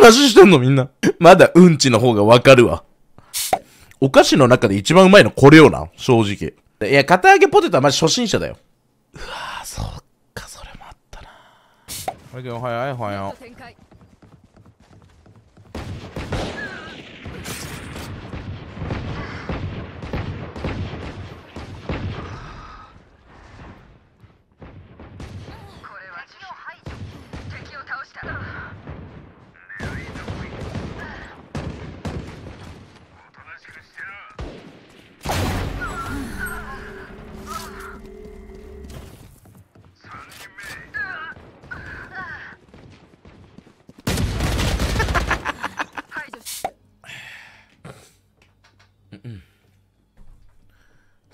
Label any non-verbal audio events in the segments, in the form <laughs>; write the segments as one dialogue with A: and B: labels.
A: 話してんのみんな。まだうんちの方がわかるわ。お菓子の中で一番うまいのこれよな、正直。いや、片揚げポテトはまじ初心者だよ。うわぁ、そっか、それもあったなぁ。おはよう、おはよう。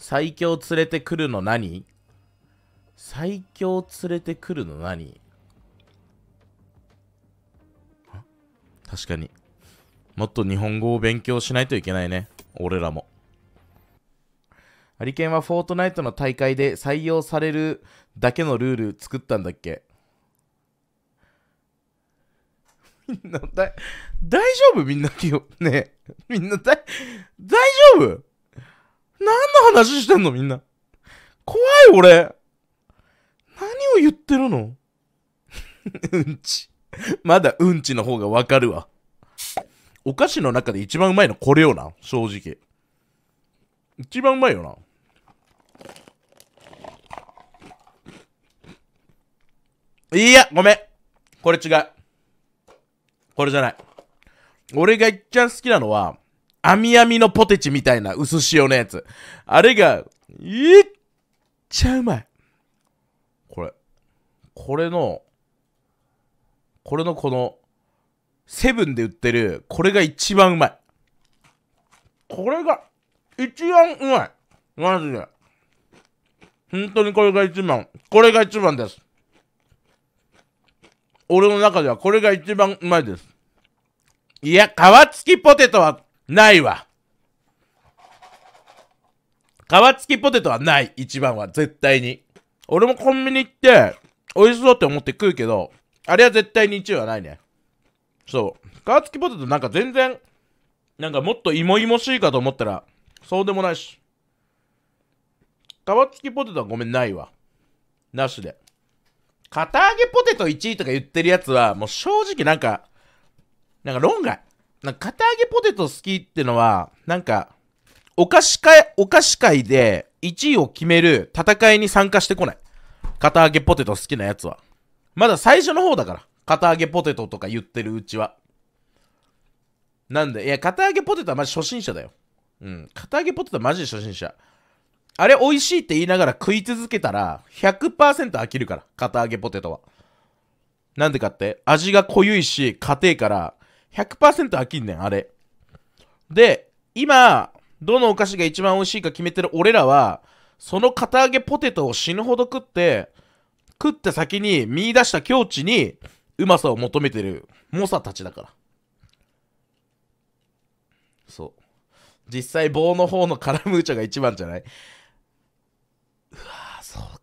A: 最強連れてくるの何最強連れてくるの何確かに。もっと日本語を勉強しないといけないね。俺らも。ハリケンはフォートナイトの大会で採用されるだけのルール作ったんだっけ <laughs> みんな、だ、大丈夫みんな、今日。ねみんな、大大丈夫何の話してんのみんな。怖い俺。何を言ってるのうんち。まだうんちの方がわかるわ。お菓子の中で一番うまいのこれよな、正直。一番うまいよな。いや、ごめん。これ違う。これじゃない。俺が一番好きなのは、網網のポテチみたいな薄塩のやつ。あれが、いっちゃうまい。これ。これの、これのこの、セブンで売ってる、これが一番うまい。これが、一番うまい。マジで。本当にこれが一番。これが一番です。俺の中ではこれが一番うまいです。いや、皮付きポテトはないわ。皮付きポテトはない。一番は。絶対に。俺もコンビニ行って、美味しそうって思って食うけど、あれは絶対に1位はないね。そう。皮付きポテトなんか全然、なんかもっと芋芋しいかと思ったら、そうでもないし。皮付きポテトはごめん、ないわ。なしで。片揚げポテト1位とか言ってるやつは、もう正直なんか、なんか論外。なんか片揚げポテト好きってのは、なんか、お菓子会、お菓子会で1位を決める戦いに参加してこない。片揚げポテト好きなやつは。まだ最初の方だから。片揚げポテトとか言ってるうちは。なんで、いや、片揚げポテトはマジ初心者だよ。うん。片揚げポテトはマジで初心者。あれ美味しいって言いながら食い続けたら100%飽きるから。片揚げポテトは。なんでかって味が濃ゆいし、家庭から100%飽きんねん、あれ。で、今、どのお菓子が一番美味しいか決めてる俺らは、その堅揚げポテトを死ぬほど食って、食った先に見出した境地に、うまさを求めてる猛者たちだから。そう。実際棒の方のカラムーチョが一番じゃないうわそう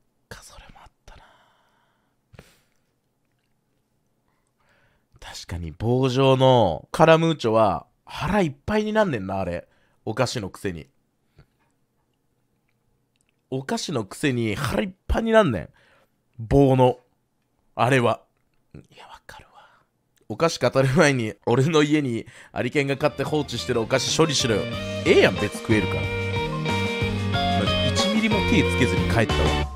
A: かに棒状のカラムーチョは腹いっぱいになんねんな、あれ。お菓子のくせに。お菓子のくせに腹いっぱいになんねん。棒の。あれは。いや、わかるわ。お菓子語る前に、俺の家にアリケンが買って放置してるお菓子処理しろよ。ええやん、別食えるから。マジ、1ミリも手つけずに帰ったわ。